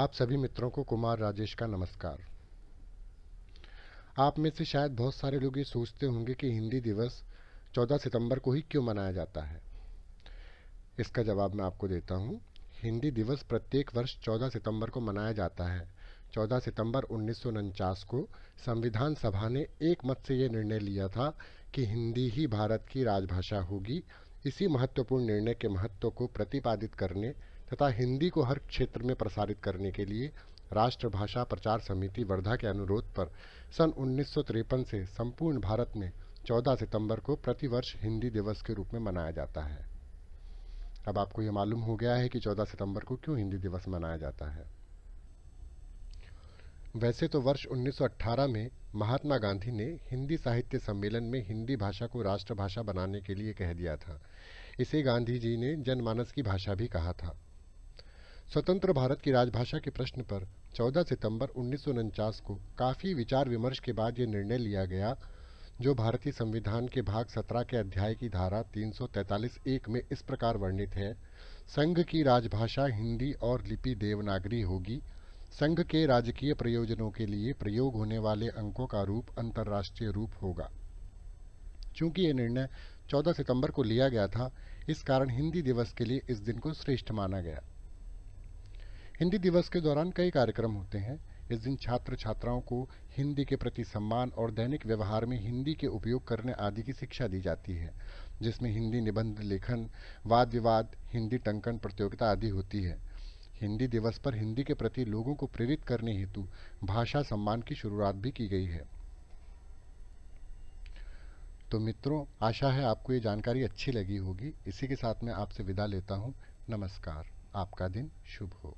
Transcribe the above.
आप सभी मित्रों को कुमार राजेश का नमस्कार आप में से शायद बहुत सारे लोग ये सोचते होंगे कि हिंदी दिवस 14 सितंबर को ही क्यों मनाया जाता है इसका जवाब मैं आपको देता हूँ हिंदी दिवस प्रत्येक वर्ष 14 सितंबर को मनाया जाता है 14 सितंबर उन्नीस को संविधान सभा ने एक मत से ये निर्णय लिया था कि हिंदी ही भारत की राजभाषा होगी इसी महत्वपूर्ण निर्णय के महत्व को प्रतिपादित करने तथा हिंदी को हर क्षेत्र में प्रसारित करने के लिए राष्ट्रभाषा प्रचार समिति वर्धा के अनुरोध पर सन उन्नीस से संपूर्ण भारत में 14 सितंबर को प्रतिवर्ष हिंदी दिवस के रूप में मनाया जाता है अब आपको यह मालूम हो गया है कि 14 सितंबर को क्यों हिंदी दिवस मनाया जाता है वैसे तो वर्ष 1918 में महात्मा गांधी ने हिंदी साहित्य सम्मेलन में हिंदी भाषा को राष्ट्रभाषा बनाने के लिए कह दिया था इसे गांधी जी ने जनमानस की भाषा भी कहा था स्वतंत्र भारत की राजभाषा के प्रश्न पर 14 सितंबर उन्नीस को काफ़ी विचार विमर्श के बाद ये निर्णय लिया गया जो भारतीय संविधान के भाग 17 के अध्याय की धारा 343 एक में इस प्रकार वर्णित है संघ की राजभाषा हिंदी और लिपि देवनागरी होगी संघ के राजकीय प्रयोजनों के लिए प्रयोग होने वाले अंकों का रूप अंतर्राष्ट्रीय रूप होगा चूंकि ये निर्णय 14 सितंबर को लिया गया था इस कारण हिंदी दिवस के लिए इस दिन को श्रेष्ठ माना गया हिंदी दिवस के दौरान कई कार्यक्रम होते हैं इस दिन छात्र छात्राओं को हिंदी के प्रति सम्मान और दैनिक व्यवहार में हिंदी के उपयोग करने आदि की शिक्षा दी जाती है जिसमें हिंदी निबंध लेखन वाद विवाद हिंदी टंकन प्रतियोगिता आदि होती है हिंदी दिवस पर हिंदी के प्रति लोगों को प्रेरित करने हेतु भाषा सम्मान की शुरुआत भी की गई है तो मित्रों आशा है आपको ये जानकारी अच्छी लगी होगी इसी के साथ मैं आपसे विदा लेता हूँ नमस्कार आपका दिन शुभ हो